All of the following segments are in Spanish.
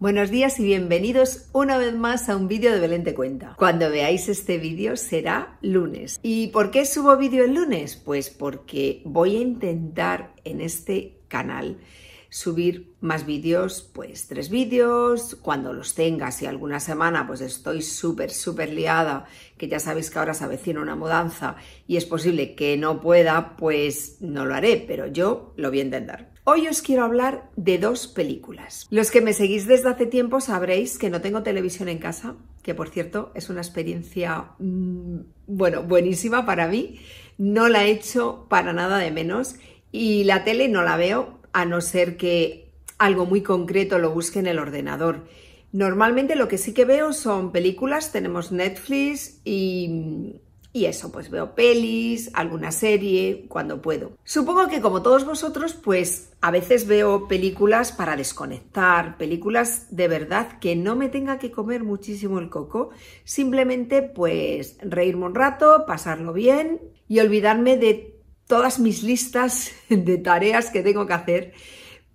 Buenos días y bienvenidos una vez más a un vídeo de Belén Te Cuenta. Cuando veáis este vídeo será lunes. ¿Y por qué subo vídeo el lunes? Pues porque voy a intentar en este canal subir más vídeos, pues tres vídeos, cuando los tenga. Si alguna semana, pues estoy súper, súper liada, que ya sabéis que ahora se avecina una mudanza y es posible que no pueda, pues no lo haré, pero yo lo voy a intentar. Hoy os quiero hablar de dos películas. Los que me seguís desde hace tiempo sabréis que no tengo televisión en casa, que por cierto es una experiencia, mm, bueno, buenísima para mí. No la he hecho para nada de menos y la tele no la veo a no ser que algo muy concreto lo busque en el ordenador. Normalmente lo que sí que veo son películas, tenemos Netflix y, eso, pues veo pelis, alguna serie, cuando puedo. Supongo que como todos vosotros, pues a veces veo películas para desconectar, películas de verdad que no me tenga que comer muchísimo el coco, simplemente pues reírme un rato, pasarlo bien y olvidarme de todas mis listas de tareas que tengo que hacer,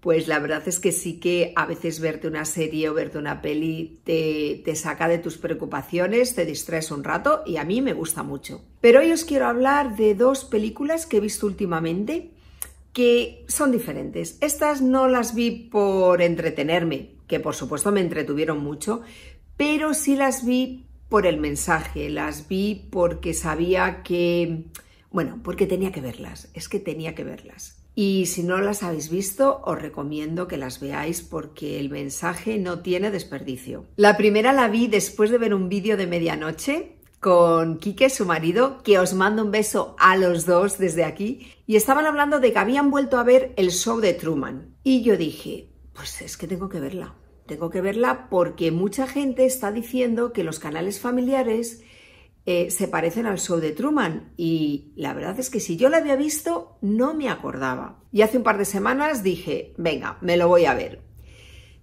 pues la verdad es que sí que a veces verte una serie o verte una peli te, saca de tus preocupaciones, te distraes un rato y a mí me gusta mucho. Pero hoy os quiero hablar de dos películas que he visto últimamente que son diferentes. Estas no las vi por entretenerme, que por supuesto me entretuvieron mucho, pero sí las vi por el mensaje, las vi porque sabía que bueno, porque tenía que verlas, es que tenía que verlas. Y si no las habéis visto, os recomiendo que las veáis porque el mensaje no tiene desperdicio. La primera la vi después de ver un vídeo de medianoche con Quique, su marido, que os mando un beso a los dos desde aquí, y estaban hablando de que habían vuelto a ver el show de Truman. Y yo dije, pues es que tengo que verla, tengo que verla porque mucha gente está diciendo que los canales familiares eh, se parecen al show de Truman y la verdad es que si yo la había visto no me acordaba. Y hace un par de semanas dije, venga, me lo voy a ver.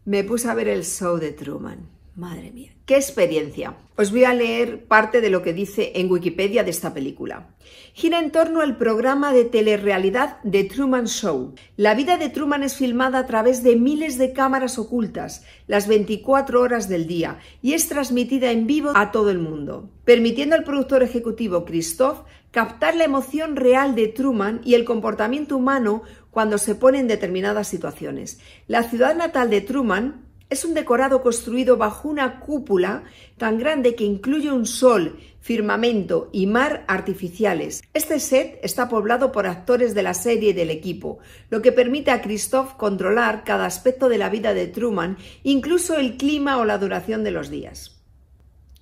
Me puse a ver el show de Truman. Madre mía, qué experiencia. Os voy a leer parte de lo que dice en Wikipedia de esta película. Gira en torno al programa de telerrealidad The Truman Show. La vida de Truman es filmada a través de miles de cámaras ocultas, las 24 horas del día, y es transmitida en vivo a todo el mundo, permitiendo al productor ejecutivo Christoph captar la emoción real de Truman y el comportamiento humano cuando se pone en determinadas situaciones. La ciudad natal de Truman, es un decorado construido bajo una cúpula tan grande que incluye un sol, firmamento y mar artificiales. Este set está poblado por actores de la serie y del equipo, lo que permite a Christoph controlar cada aspecto de la vida de Truman, incluso el clima o la duración de los días.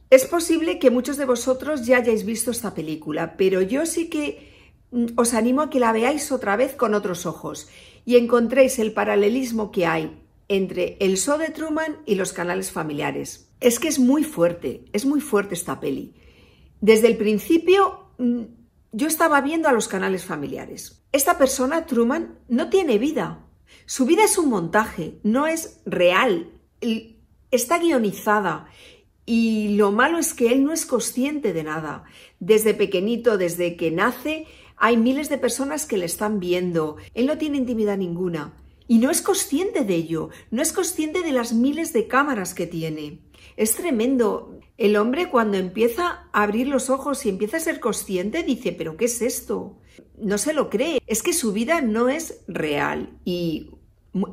Es posible que muchos de vosotros ya hayáis visto esta película, pero yo sí que mm, os animo a que la veáis otra vez con otros ojos y encontréis el paralelismo que hay entre el show de Truman y los canales familiares. Es que es muy fuerte, es muy fuerte esta peli. Desde el principio mm, yo estaba viendo a los canales familiares. Esta persona, Truman, no tiene vida. Su vida es un montaje, no es real. Está guionizada. Y lo malo es que él no es consciente de nada. Desde pequeñito, desde que nace, hay miles de personas que le están viendo. Él no tiene intimidad ninguna y no es consciente de ello, no es consciente de las miles de cámaras que tiene. Es tremendo. El hombre cuando empieza a abrir los ojos y empieza a ser consciente dice, pero ¿qué es esto? No se lo cree. Es que su vida no es real y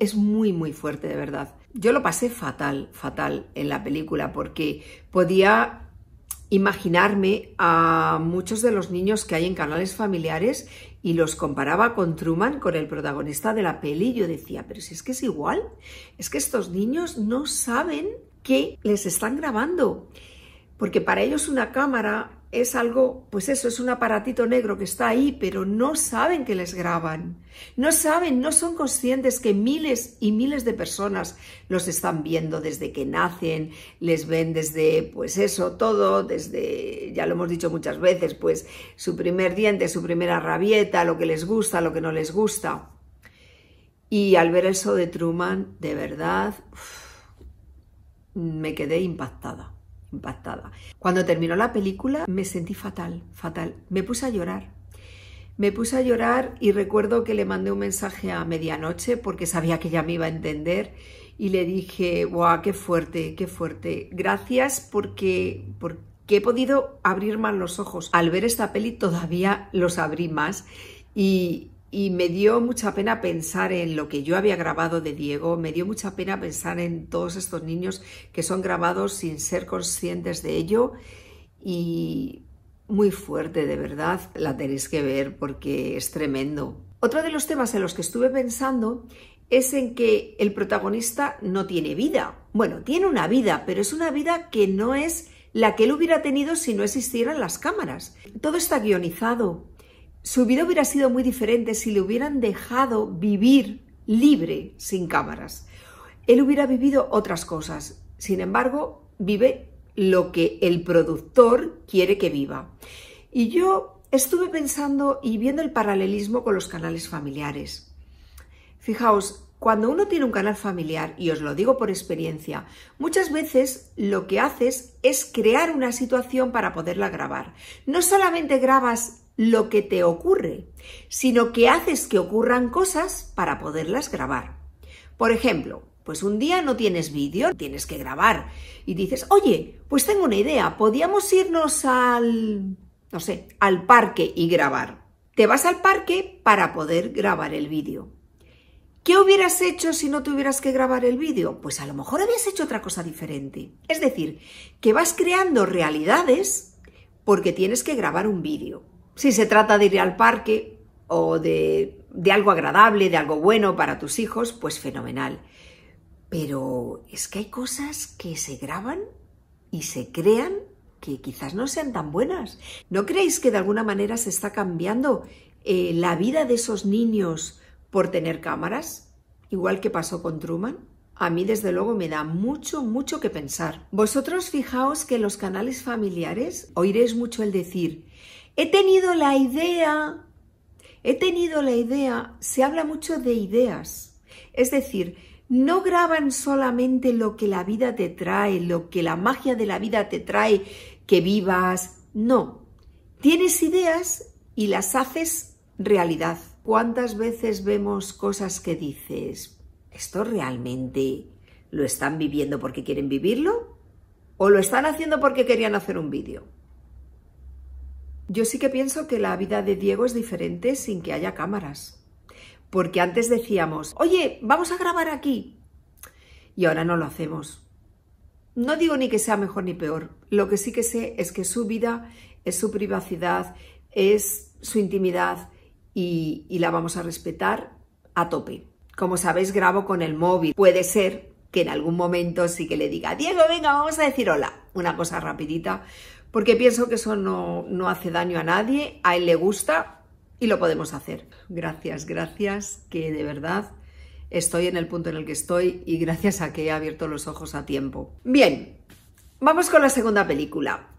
es muy, muy fuerte, de verdad. Yo lo pasé fatal, fatal en la película porque podía imaginarme a muchos de los niños que hay en canales familiares y los comparaba con Truman, con el protagonista de la peli, yo decía, pero si es que es igual, es que estos niños no saben que les están grabando, porque para ellos una cámara es algo, pues eso, es un aparatito negro que está ahí, pero no saben que les graban. No saben, no son conscientes que miles y miles de personas los están viendo desde que nacen, les ven desde, pues eso, todo, desde, ya lo hemos dicho muchas veces, pues su primer diente, su primera rabieta, lo que les gusta, lo que no les gusta. Y al ver eso de Truman, de verdad, me quedé impactada impactada. Cuando terminó la película me sentí fatal, fatal. Me puse a llorar. Me puse a llorar y recuerdo que le mandé un mensaje a medianoche porque sabía que ya me iba a entender y le dije, wow, qué fuerte, qué fuerte. Gracias porque, porque he podido abrir más los ojos. Al ver esta peli todavía los abrí más y, y me dio mucha pena pensar en lo que yo había grabado de Diego, me dio mucha pena pensar en todos estos niños que son grabados sin ser conscientes de ello y muy fuerte, de verdad, la tenéis que ver porque es tremendo. Otro de los temas en los que estuve pensando es en que el protagonista no tiene vida. Bueno, tiene una vida, pero es una vida que no es la que él hubiera tenido si no existieran las cámaras. Todo está guionizado, su vida hubiera sido muy diferente si le hubieran dejado vivir libre sin cámaras. Él hubiera vivido otras cosas. Sin embargo, vive lo que el productor quiere que viva. Y yo estuve pensando y viendo el paralelismo con los canales familiares. Fijaos, cuando uno tiene un canal familiar, y os lo digo por experiencia, muchas veces lo que haces es crear una situación para poderla grabar. No solamente grabas lo que te ocurre, sino que haces que ocurran cosas para poderlas grabar. Por ejemplo, pues un día no tienes vídeo, tienes que grabar y dices, oye, pues tengo una idea, podíamos irnos al, no sé, al parque y grabar. Te vas al parque para poder grabar el vídeo. ¿Qué hubieras hecho si no tuvieras que grabar el vídeo? Pues a lo mejor habías hecho otra cosa diferente. Es decir, que vas creando realidades porque tienes que grabar un vídeo. Si se trata de ir al parque o de, de algo agradable, de algo bueno para tus hijos, pues fenomenal. Pero es que hay cosas que se graban y se crean que quizás no sean tan buenas. ¿No creéis que de alguna manera se está cambiando eh, la vida de esos niños por tener cámaras? Igual que pasó con Truman. A mí desde luego me da mucho, mucho que pensar. Vosotros fijaos que en los canales familiares oiréis mucho el decir, He tenido la idea, he tenido la idea, se habla mucho de ideas. Es decir, no graban solamente lo que la vida te trae, lo que la magia de la vida te trae, que vivas, no. Tienes ideas y las haces realidad. ¿Cuántas veces vemos cosas que dices, esto realmente lo están viviendo porque quieren vivirlo? ¿O lo están haciendo porque querían hacer un vídeo? Yo sí que pienso que la vida de Diego es diferente sin que haya cámaras. Porque antes decíamos, oye, vamos a grabar aquí. Y ahora no lo hacemos. No digo ni que sea mejor ni peor. Lo que sí que sé es que su vida es su privacidad, es su intimidad y, la vamos a respetar a tope. Como sabéis, grabo con el móvil. Puede ser que en algún momento sí que le diga, Diego, venga, vamos a decir hola. Una cosa rapidita, porque pienso que eso no, hace daño a nadie, a él le gusta y lo podemos hacer. Gracias, gracias, que de verdad estoy en el punto en el que estoy y gracias a que he abierto los ojos a tiempo. Bien, vamos con la segunda película.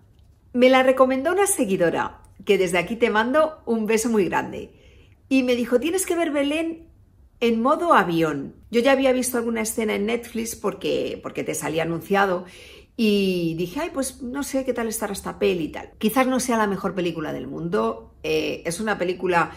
Me la recomendó una seguidora, que desde aquí te mando un beso muy grande. Y me dijo, tienes que ver Belén en modo avión. Yo ya había visto alguna escena en Netflix porque, porque te salía anunciado y dije, ay, pues no sé qué tal estará esta peli y tal. Quizás no sea la mejor película del mundo. Eh, es una película,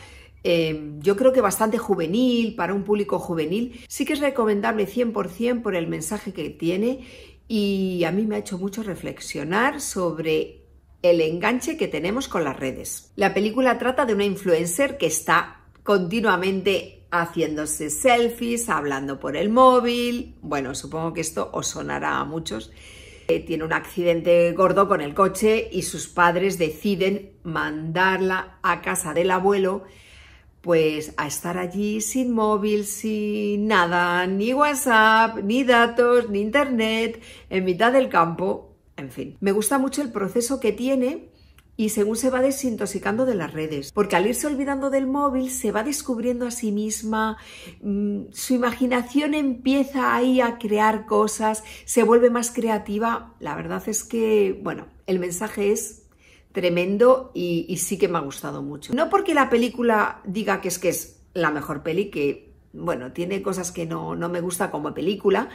eh, yo creo que bastante juvenil, para un público juvenil. Sí que es recomendable 100% por el mensaje que tiene y a mí me ha hecho mucho reflexionar sobre el enganche que tenemos con las redes. La película trata de una influencer que está continuamente haciéndose selfies, hablando por el móvil. Bueno, supongo que esto os sonará a muchos tiene un accidente gordo con el coche y sus padres deciden mandarla a casa del abuelo pues a estar allí sin móvil, sin nada, ni WhatsApp, ni datos, ni internet, en mitad del campo, en fin. Me gusta mucho el proceso que tiene y según se va desintoxicando de las redes, porque al irse olvidando del móvil se va descubriendo a sí misma, mm, su imaginación empieza ahí a crear cosas, se vuelve más creativa. La verdad es que, bueno, el mensaje es tremendo y, sí que me ha gustado mucho. No porque la película diga que es que es la mejor peli, que bueno, tiene cosas que no, no me gusta como película,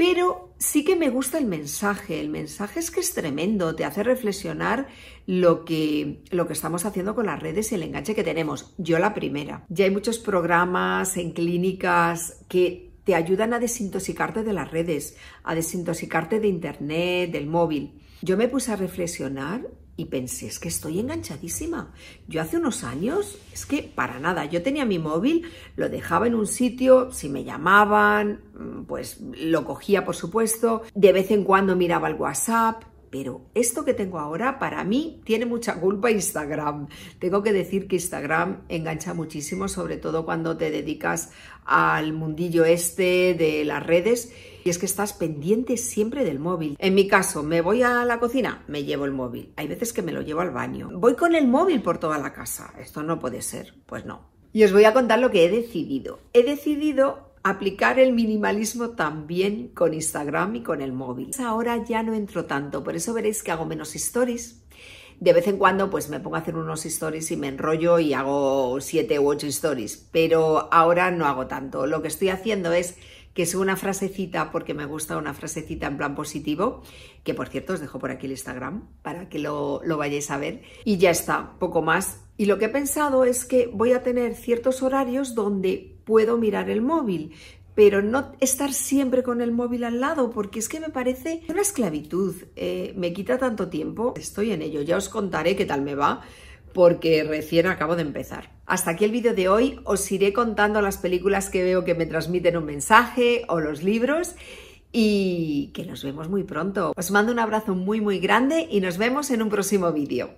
pero sí que me gusta el mensaje. El mensaje es que es tremendo, te hace reflexionar lo que, lo que estamos haciendo con las redes y el enganche que tenemos. Yo la primera. Ya hay muchos programas en clínicas que te ayudan a desintoxicarte de las redes, a desintoxicarte de Internet, del móvil. Yo me puse a reflexionar y pensé, es que estoy enganchadísima. Yo hace unos años, es que para nada, yo tenía mi móvil, lo dejaba en un sitio, si me llamaban, mm, pues lo cogía por supuesto, de vez en cuando miraba el WhatsApp, pero esto que tengo ahora para mí tiene mucha culpa Instagram. Tengo que decir que Instagram engancha muchísimo, sobre todo cuando te dedicas al mundillo este de las redes y es que estás pendiente siempre del móvil. En mi caso, me voy a la cocina, me llevo el móvil. Hay veces que me lo llevo al baño. Voy con el móvil por toda la casa. Esto no puede ser. Pues no. Y os voy a contar lo que he decidido. He decidido aplicar el minimalismo también con Instagram y con el móvil. Pues ahora ya no entro tanto, por eso veréis que hago menos stories. De vez en cuando pues me pongo a hacer unos stories y me enrollo y hago siete u ocho stories, pero ahora no hago tanto. Lo que estoy haciendo es que subo una frasecita porque me gusta una frasecita en plan positivo, que por cierto os dejo por aquí el Instagram para que lo, lo vayáis a ver. Y ya está, poco más. Y lo que he pensado es que voy a tener ciertos horarios donde puedo mirar el móvil, pero no estar siempre con el móvil al lado, porque es que me parece una esclavitud, eh, me quita tanto tiempo, estoy en ello, ya os contaré qué tal me va, porque recién acabo de empezar. Hasta aquí el vídeo de hoy, os iré contando las películas que veo que me transmiten un mensaje o los libros y que nos vemos muy pronto. Os mando un abrazo muy muy grande y nos vemos en un próximo vídeo.